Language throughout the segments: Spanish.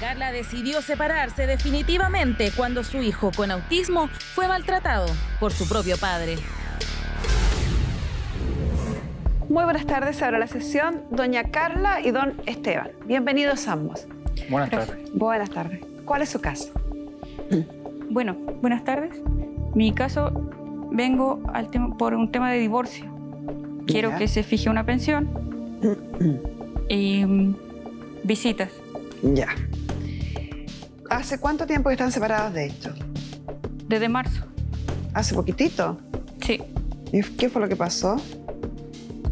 Carla decidió separarse definitivamente cuando su hijo con autismo fue maltratado por su propio padre. Muy buenas tardes, ahora la sesión doña Carla y don Esteban. Bienvenidos ambos. Buenas tardes. Buenas tardes. ¿Cuál es su caso? Bueno, buenas tardes. Mi caso vengo al por un tema de divorcio. Quiero que se fije una pensión y mm, visitas. Ya. ¿Hace cuánto tiempo que están separados de esto? Desde marzo. ¿Hace poquitito? Sí. ¿Y qué fue lo que pasó?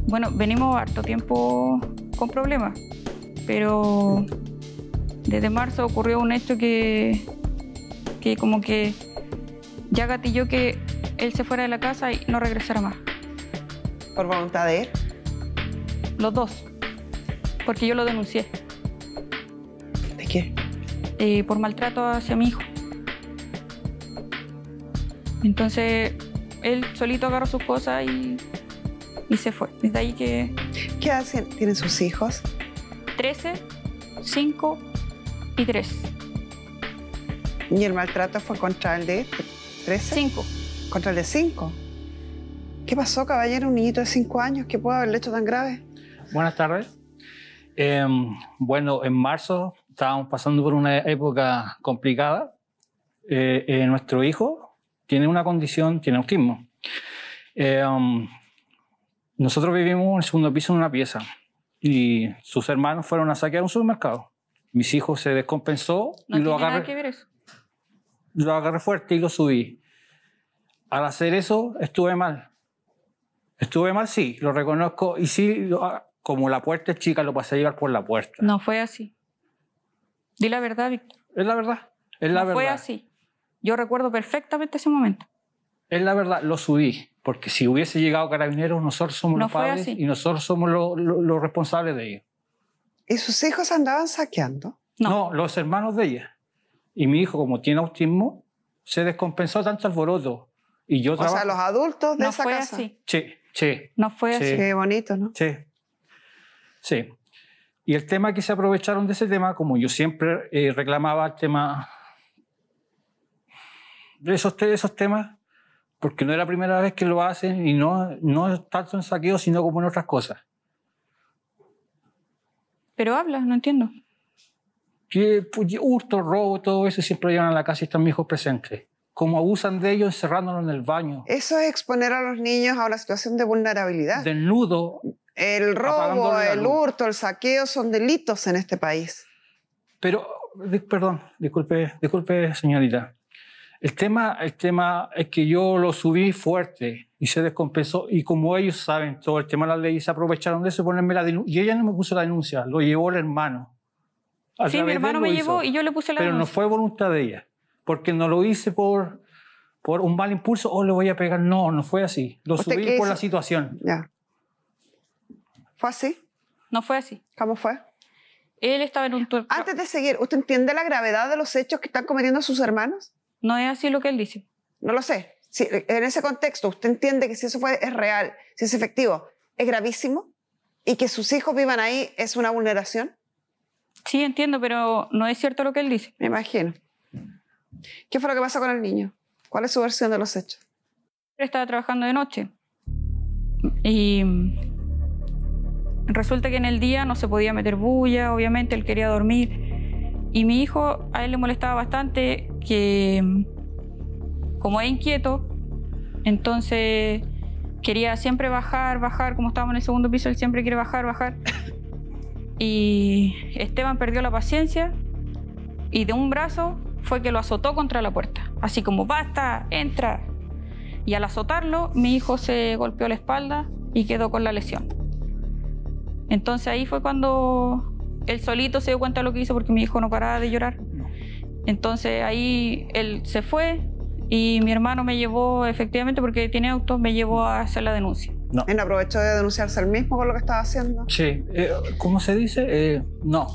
Bueno, venimos harto tiempo con problemas, pero desde marzo ocurrió un hecho que, que como que ya gatilló que él se fuera de la casa y no regresara más. ¿Por voluntad de él? Los dos, porque yo lo denuncié. ¿De qué? Eh, por maltrato hacia mi hijo. Entonces, él solito agarró sus cosas y, y se fue. Desde ahí que... ¿Qué hacen? ¿Tienen sus hijos? 13, 5 y 3. ¿Y el maltrato fue contra el de 13? Cinco. ¿Contra el de 5? ¿Qué pasó, caballero? Un niñito de cinco años, que puede haberle hecho tan grave? Buenas tardes. Em, bueno, en marzo estábamos pasando por una época complicada. Eh, eh, nuestro hijo tiene una condición, tiene autismo. Eh, um, nosotros vivimos en el segundo piso en una pieza y sus hermanos fueron a saquear un supermercado. Mis hijos se descompensó y lo agarré. Que ver eso. Lo agarré fuerte y lo subí. Al hacer eso estuve mal. Estuve mal, sí, lo reconozco y sí, ah, como la puerta es chica, lo pasé a llevar por la puerta. No fue así. Di la verdad, Víctor. Es la verdad. Es la Fue así. Yo recuerdo perfectamente ese momento. Es la verdad, lo subí, porque si hubiese llegado Carabineros, nosotros somos los padres y nosotros somos los responsables de ellos. ¿Y sus hijos andaban saqueando? No. los hermanos de ella. Y mi hijo, como tiene autismo, se descompensó tanto alboroto. Y yo o sea, los adultos de no fue Así. Sí, sí. No fue así. Qué bonito, ¿no? Sí. Sí. Y el tema que se aprovecharon de ese tema, como yo siempre eh, reclamaba el tema de esos, temas, porque no es la primera vez que lo hacen y no, no tanto en saqueo, sino como en otras cosas. Pero habla, no entiendo. Que pues, hurto, robo, todo eso siempre llevan a la casa y están mis hijos presentes. Como abusan de ellos encerrándolos en el baño. Eso es exponer a los niños a una situación de vulnerabilidad. Desnudo, el robo, el hurto, el saqueo son delitos en este país. Pero, perdón, disculpe, disculpe señorita. El tema, el tema es que yo lo subí fuerte y se descompensó. Y como ellos saben todo el tema de la ley, se aprovecharon de eso y ponerme la denuncia. Y ella no me puso la denuncia, lo llevó el hermano. sí, mi hermano me llevó y yo le puse la denuncia. Pero no fue voluntad de ella, porque no lo hice por, por un mal impulso o oh, le voy a pegar. No, no fue así. Lo subí por la situación. Ya. ¿Fue así? No fue así. ¿Cómo fue? Él estaba en un tour. Antes de seguir, ¿usted entiende la gravedad de los hechos que están cometiendo sus hermanos? No es así lo que él dice. No lo sé. en ese contexto, ¿usted entiende que si eso fue, es real, si es efectivo, es gravísimo? ¿Y que sus hijos vivan ahí es una vulneración? Sí, entiendo, pero no es cierto lo que él dice. Me imagino. ¿Qué fue lo que pasó con el niño? ¿Cuál es su versión de los hechos? Estaba trabajando de noche y Resulta que en el día no se podía meter bulla, obviamente él quería dormir. Y mi hijo, a él le molestaba bastante que, como es inquieto, entonces quería siempre bajar, bajar, como estábamos en el segundo piso, él siempre quiere bajar, bajar. Y Esteban perdió la paciencia y de un brazo fue que lo azotó contra la puerta, así como, basta, entra. Y al azotarlo, mi hijo se golpeó la espalda y quedó con la lesión. Entonces ahí fue cuando él solito se dio cuenta de lo que hizo porque mi hijo no paraba de llorar. Entonces ahí él se fue y mi hermano me llevó, efectivamente, porque tiene auto, me llevó a hacer la denuncia. No. ¿En aprovechó de denunciarse él mismo con lo que estaba haciendo? Sí. Eh, ¿Cómo se dice? Eh, no.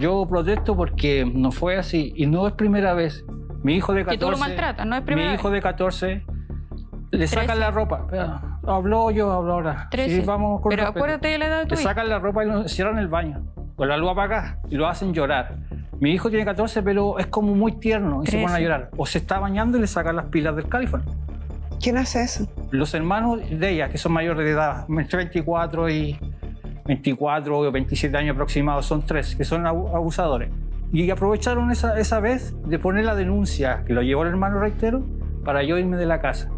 Yo protesto porque no fue así y no es primera vez. Mi hijo de 14. Que tú lo maltratas, no es primera Mi hijo de 14 le sacan la ropa. Habló yo, habló ahora. Sí, Pero acuérdate de la edad de tu Le sacan la ropa y lo cierran el baño. Con la luz apagada y lo hacen llorar. Mi hijo tiene 14, pero es como muy tierno y se pone a llorar. O se está bañando y le sacan las pilas del California. ¿Quién hace eso? Los hermanos de ella, que son mayores de edad, 24 y 24 o 27 años aproximados, son tres, que son abusadores. Y aprovecharon esa, esa vez de poner la denuncia que lo llevó el hermano, reitero, para yo irme de la casa.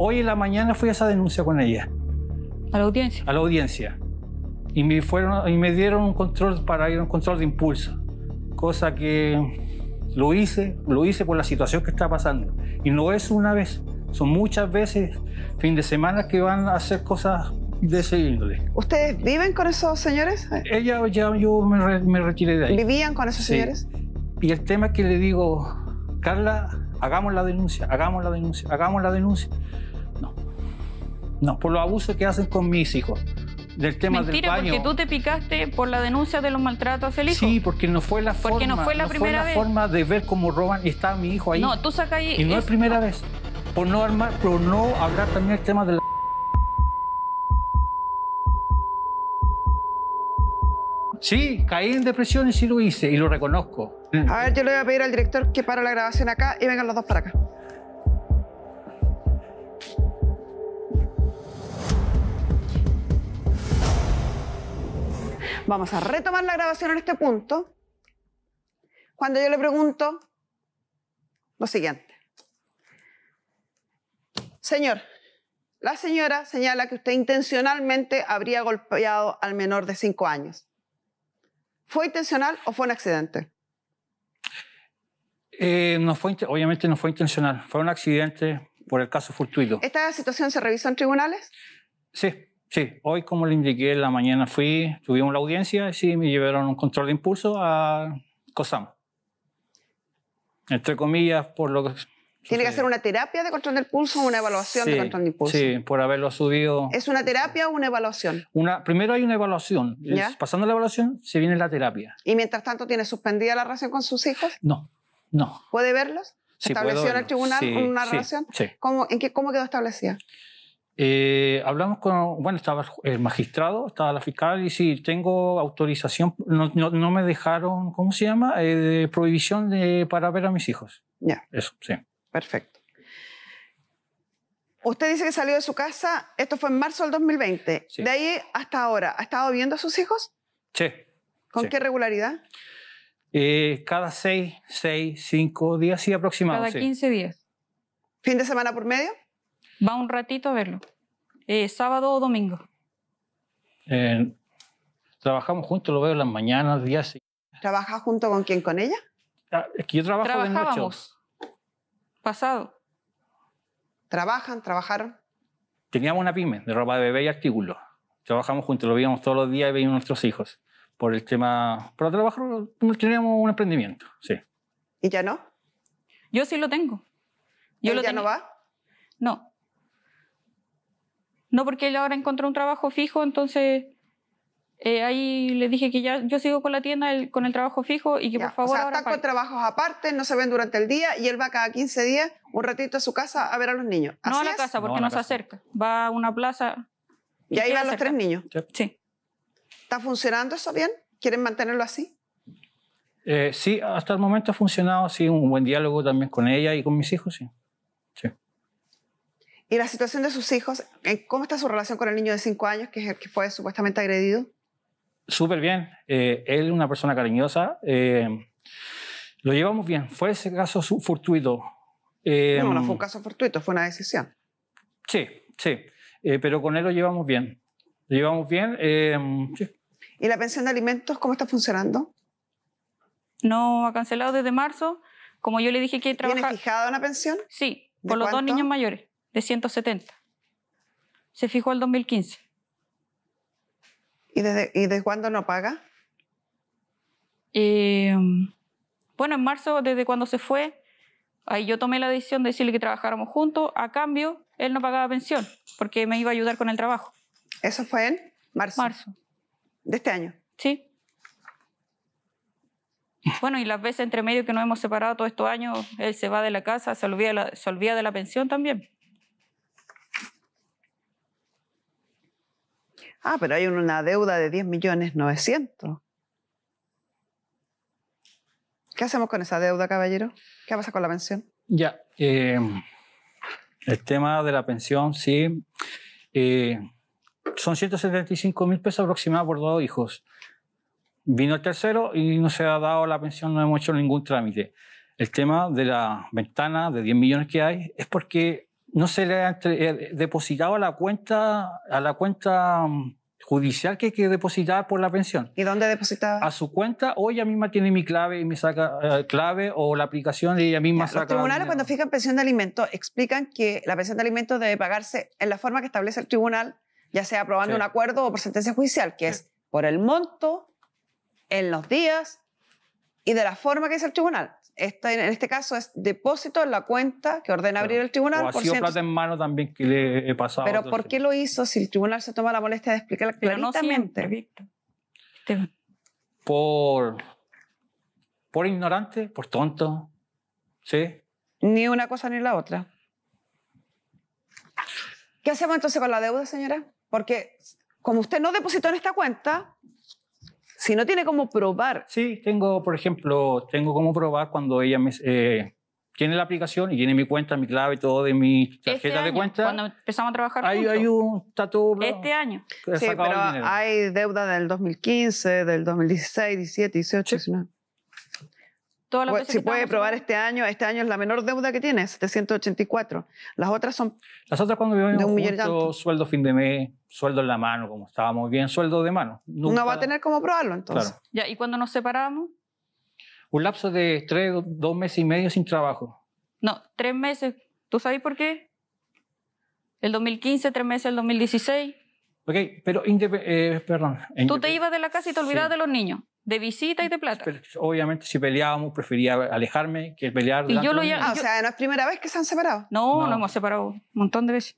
Hoy en la mañana fui a esa denuncia con ella. ¿A la audiencia? A la audiencia. Y me, fueron, y me dieron un control para ir a un control de impulso, cosa que lo hice, lo hice por la situación que está pasando. Y no es una vez, son muchas veces, fin de semana, que van a hacer cosas de ese índole. ¿Ustedes viven con esos señores? Ella, yo me, retiré de ahí. ¿Vivían con esos sí. señores? Y el tema es que le digo, Carla, hagamos la denuncia, hagamos la denuncia, hagamos la denuncia. No, por los abusos que hacen con mis hijos. Del tema del baño. porque tú te picaste por la denuncia de los maltratos hacia Sí, porque no fue la forma. no fue la primera forma de ver cómo roban y está mi hijo ahí. No, tú sacas Y no es, primera vez. Por no no hablar también del tema de la. Sí, caí en depresión y sí lo hice y lo reconozco. A ver, yo le voy a pedir al director que para la grabación acá y vengan los dos para acá. Vamos a retomar la grabación en este punto, cuando yo le pregunto lo siguiente. Señor, la señora señala que usted intencionalmente habría golpeado al menor de 5 años. ¿Fue intencional o fue un accidente? Eh, no fue, obviamente no fue intencional, fue un accidente por el caso fortuito. ¿Esta situación se revisó en tribunales? Sí. Sí, hoy como le indiqué, la mañana fui, tuvimos la audiencia, sí, me llevaron un control de impulso a COSAM. Entre comillas, por lo que... Tiene que hacer una terapia de control del pulso o una evaluación de control de impulso. Sí, por haberlo subido. ¿Es una terapia o una evaluación? Una, primero hay una evaluación. Pasando la evaluación, se viene la terapia. ¿Y mientras tanto tiene suspendida la relación con sus hijos? No, no. ¿Puede verlos? ¿Estableció en el tribunal una relación? ¿Cómo, en ¿Cómo quedó establecida? Eh, hablamos con, bueno, estaba el magistrado, estaba la fiscal y sí, tengo autorización, no, me dejaron, ¿cómo se llama? Eh, prohibición de, para ver a mis hijos. Ya. Eso, sí. Perfecto. Usted dice que salió de su casa, esto fue en marzo del 2020. De ahí hasta ahora, ¿ha estado viendo a sus hijos? Sí. ¿Con qué regularidad? Eh, cada seis, seis, cinco días, sí, aproximadamente. Cada 15 días. ¿Fin de semana por medio? va un ratito a verlo. Eh, sábado o domingo. Eh, trabajamos juntos, lo veo en las mañanas, días. ¿Trabaja junto con quién? ¿Con ella? Ah, es que yo trabajo de noche. Pasado. ¿Trabajan? ¿Trabajaron? Teníamos una pyme de ropa de bebé y artículos. Trabajamos juntos, lo veíamos todos los días y veíamos nuestros hijos. Por el tema. Para trabajar, teníamos un emprendimiento, sí. ¿Y ya no? Yo sí lo tengo. Yo ¿Y lo ya no va? No, no porque él ahora encontró un trabajo fijo, entonces eh, ahí le dije que ya yo sigo con la tienda, con el trabajo fijo y que por favor. O sea, ahora con trabajos aparte, no se ven durante el día y él va cada 15 días un ratito a su casa a ver a los niños. no a la casa, porque no, se acerca. Va a una plaza. ¿Y, ahí van los tres niños? Sí. ¿Está funcionando eso bien? ¿Quieren mantenerlo así? Eh, sí, hasta el momento ha funcionado, así, un buen diálogo también con ella y con mis hijos, sí y la situación de sus hijos. ¿Cómo está su relación con el niño de 5 años, que es que fue supuestamente agredido? Súper bien. Eh, él es una persona cariñosa. Eh, lo llevamos bien. Fue ese caso fortuito. Eh, no, no fue un caso fortuito, fue una decisión. Sí, sí. pero con él lo llevamos bien. Lo llevamos bien. Sí. ¿Y la pensión de alimentos cómo está funcionando? No ha cancelado desde marzo. Como yo le dije que trabajaba... ¿Tiene fijada una pensión? Sí, por los dos niños mayores. 170. Se fijó el 2015. ¿Y desde, y desde cuándo no paga? Em, bueno, en marzo, desde cuando se fue, ahí yo tomé la decisión de decirle que trabajáramos juntos. A cambio, él no pagaba pensión porque me iba a ayudar con el trabajo. ¿Eso fue en marzo? Marzo. ¿De este año? Sí. Bueno, y las veces entre medio que nos hemos separado todos estos años, él se va de la casa, se olvida, se olvida de la pensión también. Ah, pero hay una deuda de 10 millones 900. ¿Qué hacemos con esa deuda, caballero? ¿Qué pasa con la pensión? Ya, eh, el tema de la pensión, sí. Eh, son 175 mil pesos aproximadamente por dos hijos. Vino el tercero y no se ha dado la pensión, no hemos hecho ningún trámite. El tema de la ventana de 10 millones que hay es porque no se le ha eh, depositado a la cuenta, a la cuenta mm, judicial que hay que depositar por la pensión. ¿Y dónde depositaba? A su cuenta o ella misma tiene mi clave y me saca eh, clave o la aplicación de ella misma saca. Los tribunales cuando fijan pensión de alimentos explican que la pensión de alimentos debe pagarse en la forma que establece el tribunal, ya sea aprobando un acuerdo o por sentencia judicial, que es por el monto, en los días y de la forma que dice el tribunal en este caso es depósito en la cuenta que ordena abrir el tribunal. O ha sido plata en mano también que le he pasado. Pero ¿por qué lo hizo si el tribunal se toma la molestia de explicar claramente. Por, por ignorante, por tonto, ¿sí? Ni una cosa ni la otra. ¿Qué hacemos entonces con la deuda, señora? Porque como usted no depositó en esta cuenta, si no tiene cómo probar. Sí, tengo, por ejemplo, tengo cómo probar cuando ella me, eh, tiene la aplicación y tiene mi cuenta, mi clave, todo de mi este tarjeta de cuenta. Cuando empezamos a trabajar. Hay, hay un estatuto. Este año. Sí, pero hay deuda del 2015, del 2016, 17, 18, si puede probar este año, este año es la menor deuda que tiene, 784. Las otras son. Las otras cuando vivimos de un sueldo fin de mes, sueldo en la mano, como estábamos bien, sueldo de mano. Nunca... No va a tener cómo probarlo entonces. Ya, ¿Y cuando nos separamos? Un lapso de tres, dos meses y medio sin trabajo. No, tres meses. ¿Tú sabes por qué? El 2015, tres meses el 2016. Ok, pero eh, perdón. Tú te ibas de la casa y te olvidabas de los niños de visita y de plata. obviamente, si peleábamos, prefería alejarme que pelear. Y yo lo ya, ah, o sea, no es primera vez que se han separado. No, no, nos hemos separado un montón de veces.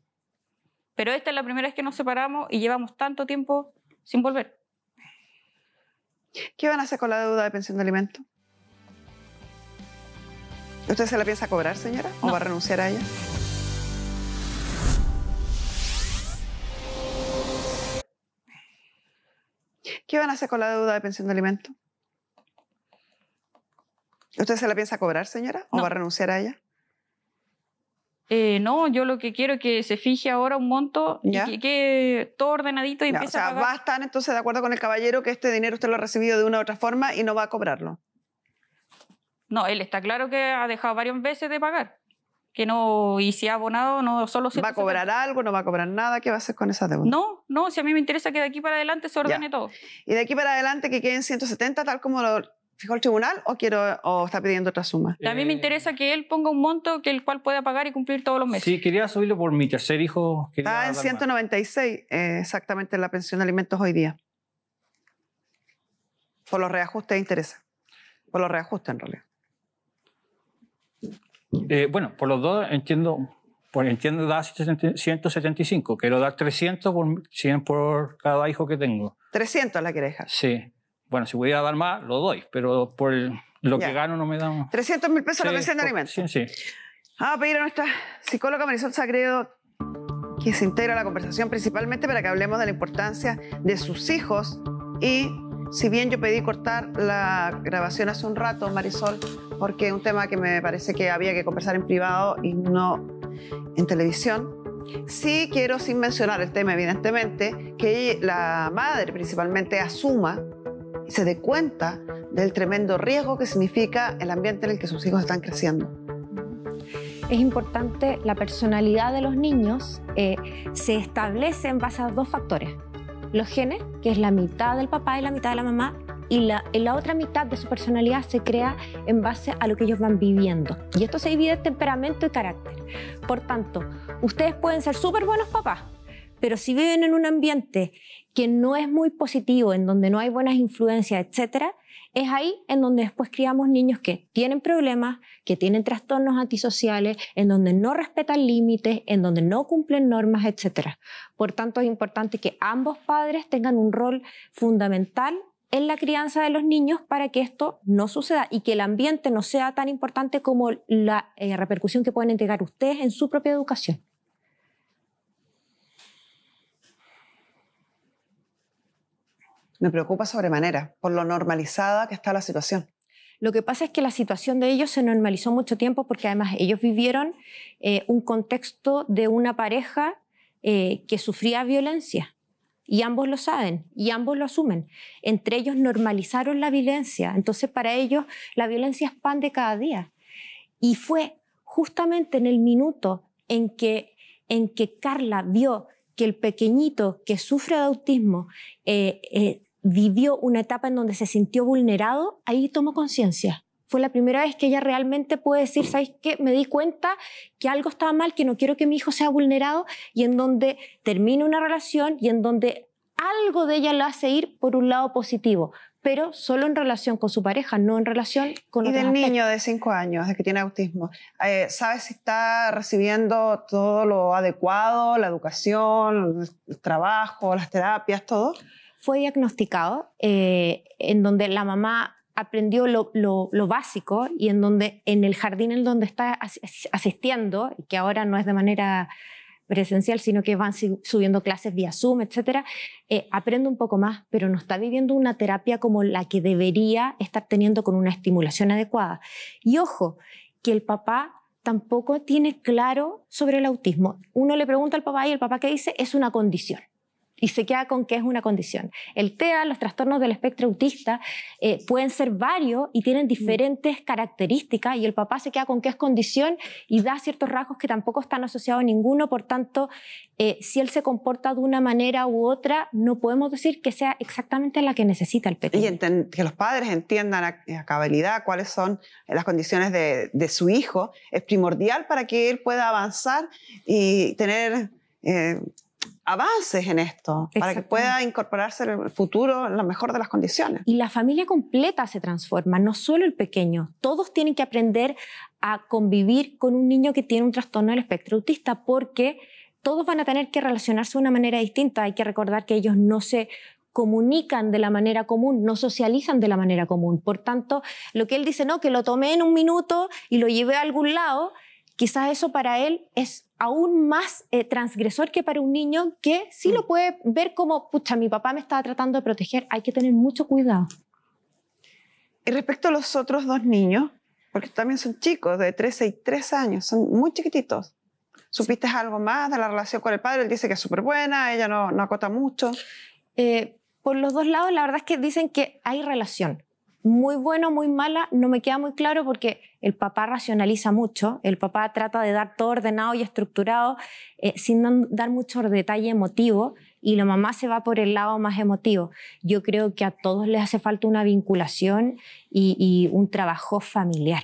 Pero esta es la primera vez que nos separamos y llevamos tanto tiempo sin volver. ¿Qué van a hacer con la deuda de pensión de alimento? ¿Usted se la piensa cobrar, señora? ¿O va a renunciar a ella? ¿Qué van a hacer con la deuda de pensión de alimento? ¿Usted se la piensa cobrar, señora? ¿O va a renunciar a ella? Eh, no, yo lo que quiero es que se fije ahora un monto y que, todo ordenadito y a empiece o sea, va a estar entonces de acuerdo con el caballero que este dinero usted lo ha recibido de una u otra forma y no va a cobrarlo. No, él está claro que ha dejado varias veces de pagar que no, y si ha abonado, no solo se... ¿Va a cobrar algo? ¿No va a cobrar nada? ¿Qué va a hacer con esa deuda? No, no, si a mí me interesa que de aquí para adelante se ordene todo. ¿Y de aquí para adelante que queden 170 tal como lo fijó el tribunal o, quiero, está pidiendo otra suma? A mí me eh, interesa que él ponga un monto que el cual pueda pagar y cumplir todos los meses. Sí, quería subirlo por mi tercer hijo. Está en 196 exactamente eh, exactamente la pensión de alimentos hoy día. Por los reajustes interesa Por los reajustes en realidad. Eh, bueno, por los dos entiendo, por, entiendo da 175, quiero dar 300 por 100 por cada hijo que tengo. 300 la quereja. Sí. Bueno, si voy a dar más, lo doy, pero por lo que gano no me da más. 300 mil pesos lo la pensión de alimentos. Sí, sí. Ah, Vamos a pedir a nuestra psicóloga Marisol Sagredo que se integra a la conversación principalmente para que hablemos de la importancia de sus hijos y si bien yo pedí cortar la grabación hace un rato, Marisol, porque es un tema que me parece que había que conversar en privado y no en televisión, sí quiero, sin mencionar el tema evidentemente, que la madre principalmente asuma y se dé cuenta del tremendo riesgo que significa el ambiente en el que sus hijos están creciendo es importante la personalidad de los niños eh, se establece en base a dos factores los genes, que es la mitad del papá y la mitad de la mamá, y la, otra mitad de su personalidad se crea en base a lo que ellos van viviendo. Y esto se divide en temperamento y carácter. Por tanto, ustedes pueden ser súper buenos papás, pero si viven en un ambiente que no es muy positivo, en donde no hay buenas influencias, etc., es ahí en donde después criamos niños que tienen problemas, que tienen trastornos antisociales, en donde no respetan límites, en donde no cumplen normas, etc. Por tanto, es importante que ambos padres tengan un rol fundamental en la crianza de los niños para que esto no suceda y que el ambiente no sea tan importante como la eh, repercusión que pueden entregar ustedes en su propia educación. Me preocupa sobremanera por lo normalizada que está la situación. Lo que pasa es que la situación de ellos se normalizó mucho tiempo porque además ellos vivieron eh, un contexto de una pareja eh, que sufría violencia y ambos lo saben y ambos lo asumen. Entre ellos normalizaron la violencia, entonces para ellos la violencia es pan de cada día. Y fue justamente en el minuto en que, en que Carla vio que el pequeñito que sufre de autismo eh, vivió una etapa en donde se sintió vulnerado, ahí tomó conciencia. Fue la primera vez que ella realmente puede decir, ¿sabes qué? Me di cuenta que algo estaba mal, que no quiero que mi hijo sea vulnerado y en donde termina una relación y en donde algo de ella lo hace ir por un lado positivo, pero solo en relación con su pareja, no en relación con Y del niño de 5 años, de que tiene autismo, eh, ¿sabes si está recibiendo todo lo adecuado, la educación, el trabajo, las terapias, todo? fue diagnosticado, eh, en donde la mamá aprendió lo, básico y en donde en el jardín en donde está asistiendo, que ahora no es de manera presencial, sino que van subiendo clases vía Zoom, etcétera, eh, aprende un poco más, pero no está viviendo una terapia como la que debería estar teniendo con una estimulación adecuada. Y ojo, que el papá tampoco tiene claro sobre el autismo. Uno le pregunta al papá y el papá que dice es una condición y se queda con que es una condición. El TEA, los trastornos del espectro autista, eh, pueden ser varios y tienen mm. diferentes características y el papá se queda con que es condición y da ciertos rasgos que tampoco están asociados a ninguno, por tanto, eh, si él se comporta de una manera u otra, no podemos decir que sea exactamente la que necesita el pequeño. Y que los padres entiendan a, cabalidad cuáles son las condiciones de, su hijo es primordial para que él pueda avanzar y tener... Eh, avances en esto, para que pueda incorporarse en el futuro en la mejor de las condiciones. Y la familia completa se transforma, no solo el pequeño. Todos tienen que aprender a convivir con un niño que tiene un trastorno del espectro autista porque todos van a tener que relacionarse de una manera distinta. Hay que recordar que ellos no se comunican de la manera común, no socializan de la manera común. Por tanto, lo que él dice, no, que lo tomé en un minuto y lo llevé a algún lado, quizás eso para él es aún más eh, transgresor que para un niño que sí mm. lo puede ver como, pucha, mi papá me estaba tratando de proteger, hay que tener mucho cuidado. Y respecto a los otros dos niños, porque también son chicos de 13 y 3 años, son muy chiquititos. ¿Supiste algo más de la relación con el padre? Él dice que es súper buena, ella no, no acota mucho. Eh, por los dos lados, la verdad es que dicen que hay relación muy bueno, muy mala, no me queda muy claro porque el papá racionaliza mucho, el papá trata de dar todo ordenado y estructurado eh, sin dar mucho detalle emotivo y la mamá se va por el lado más emotivo. Yo creo que a todos les hace falta una vinculación y un trabajo familiar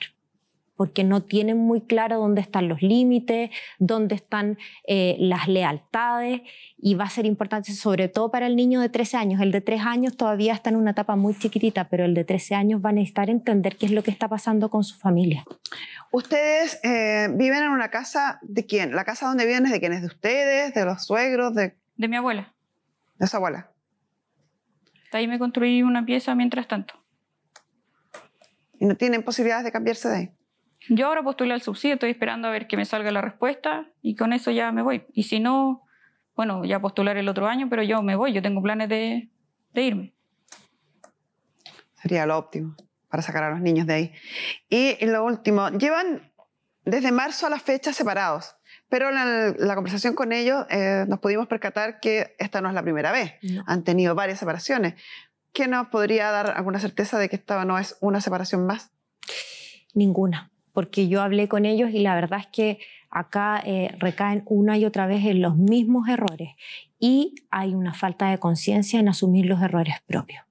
porque no tienen muy claro dónde están los límites, dónde están eh, las lealtades y va a ser importante sobre todo para el niño de 13 años. El de 3 años todavía está en una etapa muy chiquitita, pero el de 13 años va a necesitar entender qué es lo que está pasando con su familia. ¿Ustedes eh, viven en una casa de quién? ¿La casa donde viven es de quién? ¿Es de ustedes, de los suegros? De, mi abuela. De su abuela. ahí me construí una pieza mientras tanto. ¿Y no tienen posibilidades de cambiarse de ahí? Yo ahora postulé al subsidio, estoy esperando a ver que me salga la respuesta y con eso ya me voy. Y si no, bueno, ya postular el otro año, pero yo me voy, yo tengo planes de, de irme. Sería lo óptimo para sacar a los niños de ahí. Y lo último, llevan desde marzo a la fecha separados, pero en la, conversación con ellos eh, nos pudimos percatar que esta no es la primera vez, han tenido varias separaciones. ¿Qué nos podría dar alguna certeza de que esta no es una separación más? Ninguna porque yo hablé con ellos y la verdad es que acá eh, recaen una y otra vez en los mismos errores y hay una falta de conciencia en asumir los errores propios,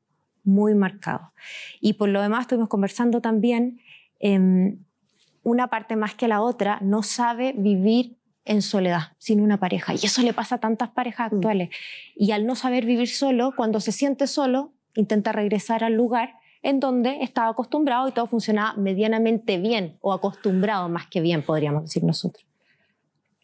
muy marcado. Y por lo demás estuvimos conversando también, em, una parte más que la otra no sabe vivir en soledad, sin una pareja. Y eso le pasa a tantas parejas mm. actuales. Y al no saber vivir solo, cuando se siente solo, intenta regresar al lugar en donde estaba acostumbrado y todo funcionaba medianamente bien o acostumbrado más que bien, podríamos decir nosotros.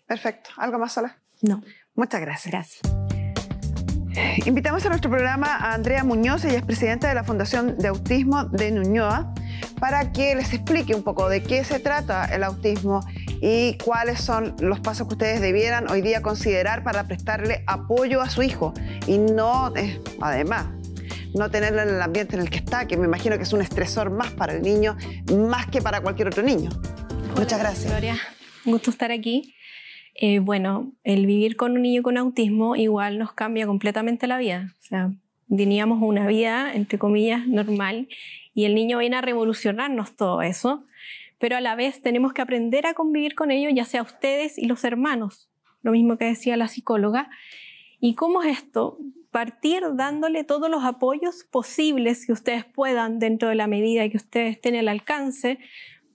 Perfecto. ¿Algo más, Sola? No. Muchas gracias. Gracias. Invitamos a nuestro programa a Andrea Muñoz, ella es presidenta de la Fundación de Autismo de Nuñoa, para que les explique un poco de qué se trata el autismo y cuáles son los pasos que ustedes debieran hoy día considerar para prestarle apoyo a su hijo y no, eh, además, no tenerlo en el ambiente en el que está, que me imagino que es un estresor más para el niño, más que para cualquier otro niño. Muchas gracias. Gloria, un gusto estar aquí. Eh, bueno, el vivir con un niño con autismo igual nos cambia completamente la vida. O sea, teníamos una vida, entre comillas, normal y el niño viene a revolucionarnos todo eso, pero a la vez tenemos que aprender a convivir con ellos, ya sea ustedes y los hermanos, lo mismo que decía la psicóloga. ¿Y cómo es esto? partir dándole todos los apoyos posibles que ustedes puedan dentro de la medida que ustedes estén al alcance,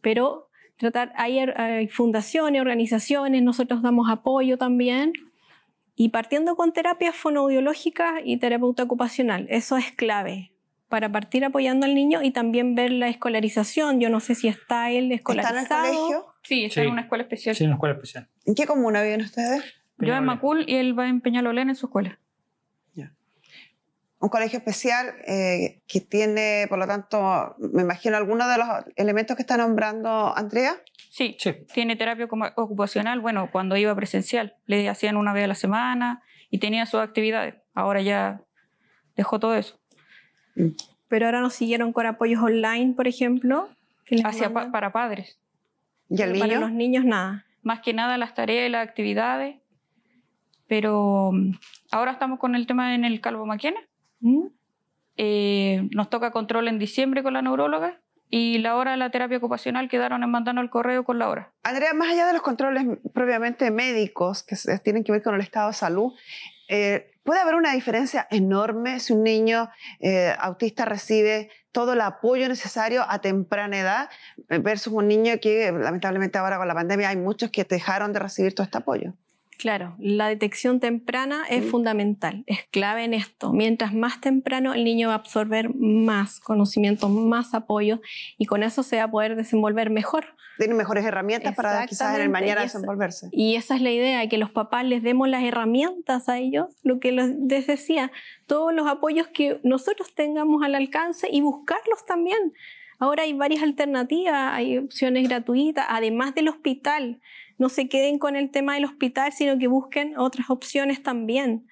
pero tratar, hay, fundaciones, organizaciones, nosotros damos apoyo también, y partiendo con terapia fonoaudiológica y terapeuta ocupacional, eso es clave para partir apoyando al niño y también ver la escolarización. Yo no sé si está él escolarizado. ¿Está en el colegio? Sí, está en una escuela especial. Sí, en una escuela especial. ¿En qué comuna viven ustedes? Yo en Macul y él va en Peñalolén en su escuela un colegio especial eh, que tiene, por lo tanto, me imagino algunos de los elementos que está nombrando Andrea. Sí, tiene terapia ocupacional, bueno, cuando iba presencial, le hacían una vez a la semana y tenía sus actividades. Ahora ya dejó todo eso. Mm. Pero ahora nos siguieron con apoyos online, por ejemplo. Hacia para padres. ¿Y el niño? Para los niños nada. Más que nada las tareas y las actividades. Pero mm, ahora estamos con el tema en el Calvo Maquena ¿Mm? Eh, nos toca control en diciembre con la neuróloga y la hora de la terapia ocupacional quedaron en mandando el correo con la hora. Andrea, más allá de los controles propiamente médicos que tienen que ver con el estado de salud, eh, puede haber una diferencia enorme si un niño eh, autista recibe todo el apoyo necesario a temprana edad versus un niño que lamentablemente ahora con la pandemia hay muchos que dejaron de recibir todo este apoyo. Claro, la detección temprana es fundamental, es clave en esto. Mientras más temprano el niño va a absorber más conocimiento, más apoyo y con eso se va a poder desenvolver mejor. Tiene mejores herramientas para quizás en el mañana desenvolverse. Y esa es la idea, que los papás les demos las herramientas a ellos, lo que les decía, todos los apoyos que nosotros tengamos al alcance y buscarlos también. Ahora hay varias alternativas, hay opciones gratuitas, además del hospital no se queden con el tema del hospital, sino que busquen otras opciones también,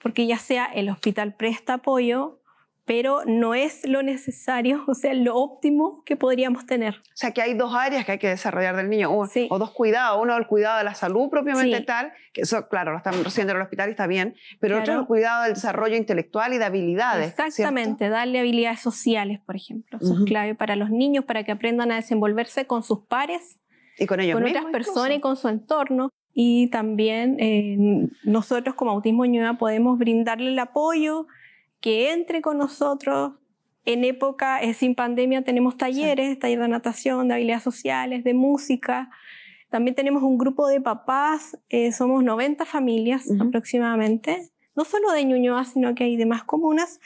porque ya sea el hospital presta apoyo, pero no es lo necesario, o sea, lo óptimo que podríamos tener. O sea, que hay dos áreas que hay que desarrollar del niño, o, dos cuidados, uno el cuidado de la salud propiamente tal, que eso, claro, lo están recibiendo en el hospital y está bien, pero otro es el cuidado del desarrollo intelectual y de habilidades. Exactamente, darle habilidades sociales, por ejemplo, eso es clave para los niños, para que aprendan a desenvolverse con sus pares con, otras personas y con su entorno. Y también eh, nosotros como Autismo Ñuñoa podemos brindarle el apoyo, que entre con nosotros. En época eh, sin pandemia tenemos talleres, talleres de natación, de habilidades sociales, de música. También tenemos un grupo de papás, eh, somos 90 familias aproximadamente, no solo de Ñuñoa, sino que hay demás comunas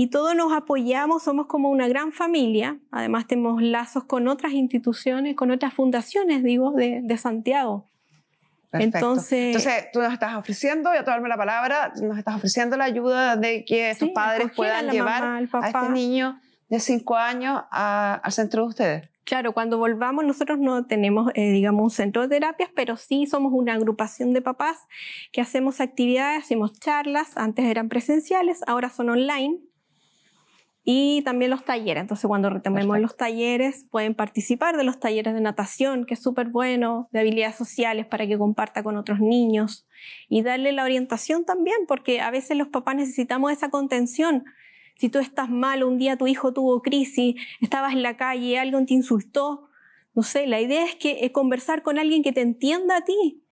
y todos nos apoyamos, somos como una gran familia, además tenemos lazos con otras instituciones, con otras fundaciones, digo, de, Santiago. Entonces, Entonces, tú nos estás ofreciendo, ya tomarme la palabra, nos estás ofreciendo la ayuda de que sus padres puedan llevar a este niño de 5 años al centro de ustedes. Claro, cuando volvamos nosotros no tenemos, eh, digamos, un centro de terapias, pero sí somos una agrupación de papás que hacemos actividades, hacemos charlas, antes eran presenciales, ahora son online, y también los talleres. Entonces, cuando retomemos los talleres, pueden participar de los talleres de natación, que es súper bueno, de habilidades sociales para que comparta con otros niños y darle la orientación también, porque a veces los papás necesitamos esa contención. Si tú estás mal, un día tu hijo tuvo crisis, estabas en la calle, alguien te insultó, no sé, la idea es que es conversar con alguien que te entienda a ti.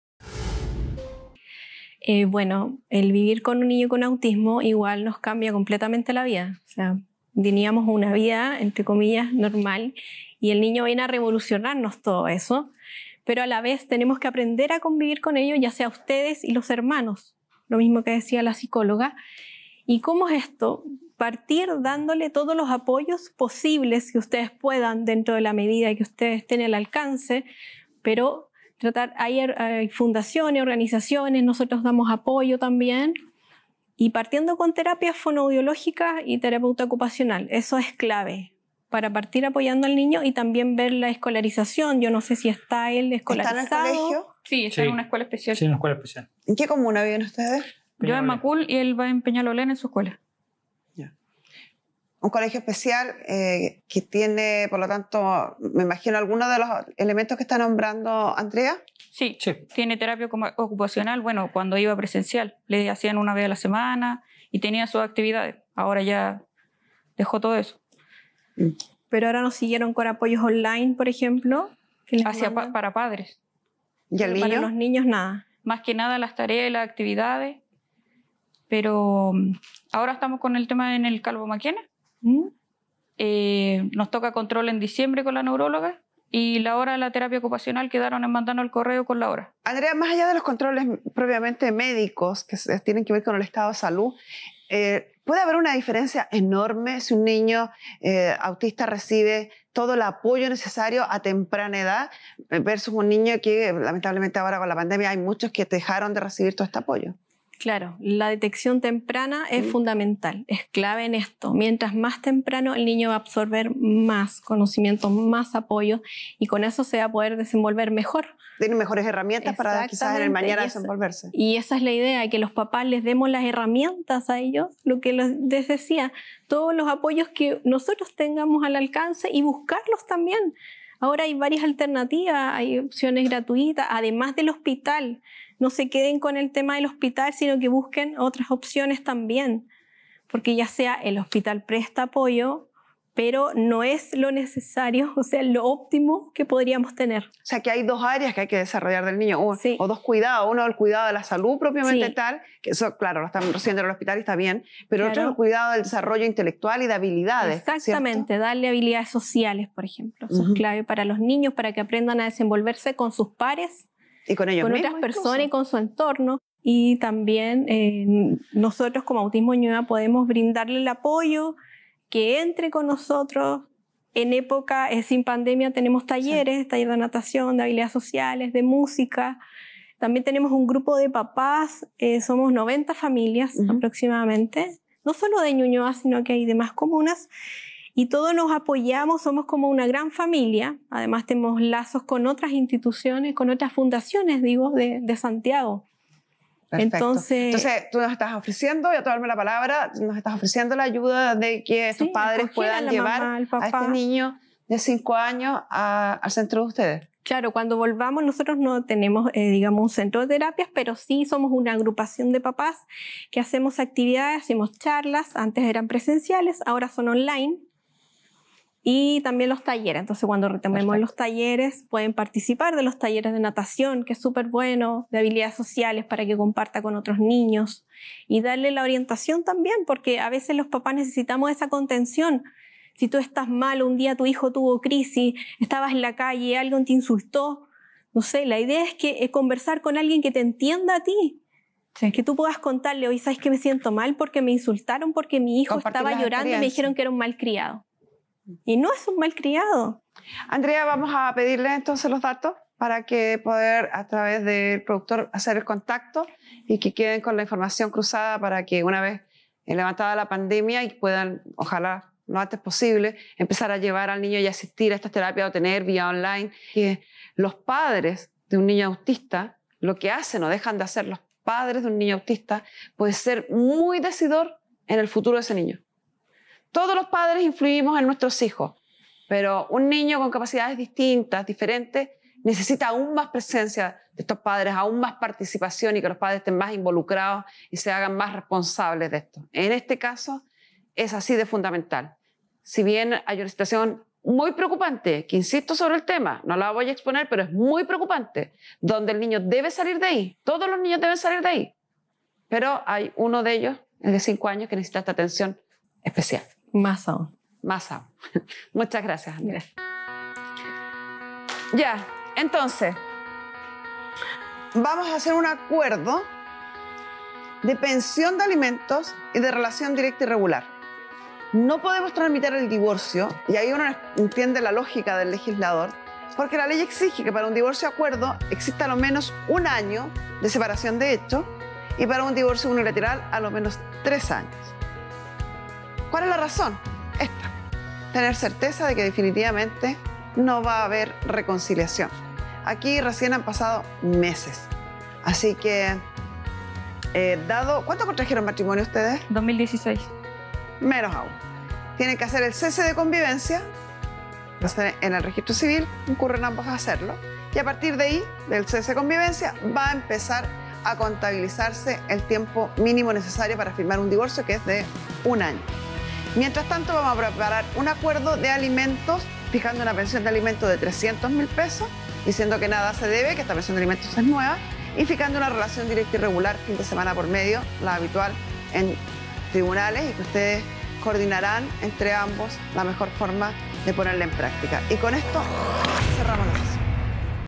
Eh, bueno, el vivir con un niño con autismo igual nos cambia completamente la vida. O sea, teníamos una vida, entre comillas, normal, y el niño viene a revolucionarnos todo eso, pero a la vez tenemos que aprender a convivir con ellos, ya sea ustedes y los hermanos, lo mismo que decía la psicóloga. ¿Y cómo es esto? Partir dándole todos los apoyos posibles que ustedes puedan dentro de la medida que ustedes estén al alcance, pero tratar, hay, hay fundaciones, organizaciones, nosotros damos apoyo también, y partiendo con terapia fonoaudiológica y terapeuta ocupacional, eso es clave para partir apoyando al niño y también ver la escolarización. Yo no sé si está él escolarizado. ¿Está en el colegio? Sí, está en una escuela especial. Sí, en una escuela especial. ¿En qué comuna viven ustedes? Yo en Macul y él va en Peñalolén en su escuela un colegio especial eh, que tiene, por lo tanto, me imagino algunos de los elementos que está nombrando Andrea. Sí, tiene terapia ocupacional, bueno, cuando iba presencial, le hacían una vez a la semana y tenía sus actividades. Ahora ya dejó todo eso. Mm. Pero ahora nos siguieron con apoyos online, por ejemplo. Hacia para padres. ¿Y al Para los niños nada. Más que nada las tareas, las actividades. Pero mm, ahora estamos con el tema en el Calvo Maquena ¿Mm? Eh, nos toca control en diciembre con la neuróloga y la hora de la terapia ocupacional quedaron en mandando el correo con la hora. Andrea, más allá de los controles propiamente médicos que tienen que ver con el estado de salud, eh, puede haber una diferencia enorme si un niño eh, autista recibe todo el apoyo necesario a temprana edad versus un niño que lamentablemente ahora con la pandemia hay muchos que dejaron de recibir todo este apoyo. Claro, la detección temprana es fundamental, es clave en esto. Mientras más temprano el niño va a absorber más conocimiento, más apoyo y con eso se va a poder desenvolver mejor. Tiene mejores herramientas para quizás en el mañana desenvolverse. Y esa es la idea, que los papás les demos las herramientas a ellos, lo que les decía, todos los apoyos que nosotros tengamos al alcance y buscarlos también. Ahora hay varias alternativas, hay opciones gratuitas, además del hospital no se queden con el tema del hospital, sino que busquen otras opciones también, porque ya sea el hospital presta apoyo, pero no es lo necesario, o sea, lo óptimo que podríamos tener. O sea, que hay dos áreas que hay que desarrollar del niño, o, dos cuidados, uno el cuidado de la salud propiamente tal, que eso, claro, lo están recibiendo en el hospital y está bien, pero otro es el cuidado del desarrollo intelectual y de habilidades. Exactamente, darle habilidades sociales, por ejemplo, eso es clave para los niños, para que aprendan a desenvolverse con sus pares con, otras personas y con su entorno. Y también eh, nosotros como Autismo ñuñoa podemos brindarle el apoyo, que entre con nosotros. En época eh, sin pandemia tenemos talleres, talleres de natación, de habilidades sociales, de música. También tenemos un grupo de papás, eh, somos 90 familias aproximadamente, no solo de Ñuñoa, sino que hay demás comunas y todos nos apoyamos, somos como una gran familia, además tenemos lazos con otras instituciones, con otras fundaciones, digo, de, Santiago. Entonces, Entonces, tú nos estás ofreciendo, ya tomarme la palabra, nos estás ofreciendo la ayuda de que sus padres puedan llevar a este niño de 5 años al centro de ustedes. Claro, cuando volvamos nosotros no tenemos, eh, digamos, un centro de terapias, pero sí somos una agrupación de papás que hacemos actividades, hacemos charlas, antes eran presenciales, ahora son online, y también los talleres. Entonces, cuando retomemos los talleres, pueden participar de los talleres de natación, que es súper bueno, de habilidades sociales para que comparta con otros niños y darle la orientación también, porque a veces los papás necesitamos esa contención. Si tú estás mal, un día tu hijo tuvo crisis, estabas en la calle, alguien te insultó, no sé, la idea es que es conversar con alguien que te entienda a ti, Que tú puedas contarle, hoy sabes que me siento mal porque me insultaron, porque mi hijo estaba llorando y me dijeron que era un mal criado. Y no es un mal criado. Andrea, vamos a pedirle entonces los datos para que poder a través del productor hacer el contacto y que queden con la información cruzada para que una vez eh, levantada la pandemia y puedan, ojalá lo antes posible, empezar a llevar al niño y asistir a estas terapias o tener vía online. Que los padres de un niño autista, lo que hacen o dejan de hacer los padres de un niño autista, puede ser muy decidor en el futuro de ese niño. Todos los padres influimos en nuestros hijos, pero un niño con capacidades distintas, diferentes, necesita aún más presencia de estos padres, aún más participación y que los padres estén más involucrados y se hagan más responsables de esto. En este caso, es así de fundamental. Si bien hay una situación muy preocupante, que insisto sobre el tema, no la voy a exponer, pero es muy preocupante, donde el niño debe salir de ahí, todos los niños deben salir de ahí, pero hay uno de ellos, el de 5 años, que necesita esta atención especial. Más aún. Muchas gracias, Ya, entonces, vamos a hacer un acuerdo de pensión de alimentos y de relación directa y regular. No podemos transmitir el divorcio, y ahí uno entiende la lógica del legislador, porque la ley exige que para un divorcio acuerdo exista al lo menos un año de separación de hecho y para un divorcio unilateral a lo menos tres años. ¿Cuál es la razón? Esta. Tener certeza de que definitivamente no va a haber reconciliación. Aquí recién han pasado meses. Así que, eh, dado... ¿Cuánto contrajeron matrimonio ustedes? 2016. Menos aún. Tienen que hacer el cese de convivencia. En el registro civil incurren ambos a hacerlo. Y a partir de ahí, del cese de convivencia, va a empezar a contabilizarse el tiempo mínimo necesario para firmar un divorcio, que es de un año. Mientras tanto, vamos a preparar un acuerdo de alimentos, fijando una pensión de alimentos de 300 mil pesos, diciendo que nada se debe, que esta pensión de alimentos es nueva, y fijando una relación directa y regular fin de semana por medio, la habitual en tribunales, y que ustedes coordinarán entre ambos la mejor forma de ponerla en práctica. Y con esto cerramos la sesión.